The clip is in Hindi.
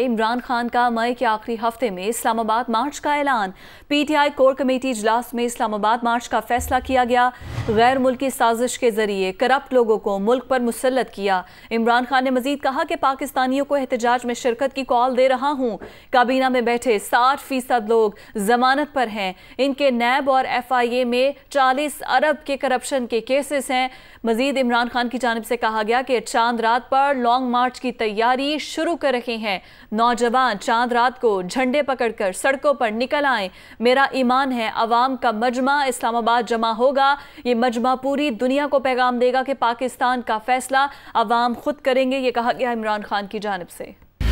इमरान खान का मई के आखिरी हफ्ते में इस्लामाबाद मार्च का ऐलान पीटीआई कोर कमेटी इजलास में इस्लामाबाद मार्च का फैसला किया गया गैर मुल्की साजिश के जरिए करप्ट लोगों को मुल्क पर मुसलत किया इमरान खान ने मजीद कहा कि पाकिस्तानियों को एहतजाज में शिरकत की कॉल दे रहा हूँ काबीना में बैठे साठ फीसद लोग जमानत पर हैं इनके नैब और एफ आई ए में चालीस अरब के करप्शन के केसेस हैं मजीद इमरान खान की जानब से कहा गया कि चांद रात पर लॉन्ग मार्च की तैयारी शुरू कर रहे हैं नौजवान चांद रात को झंडे पकड़कर सड़कों पर निकल आए मेरा ईमान है अवाम का मजमा इस्लामाबाद जमा होगा ये ये मजमा पूरी दुनिया को पैगाम देगा कि पाकिस्तान का फैसला अवाम खुद करेंगे ये कहा गया इमरान खान की जानब से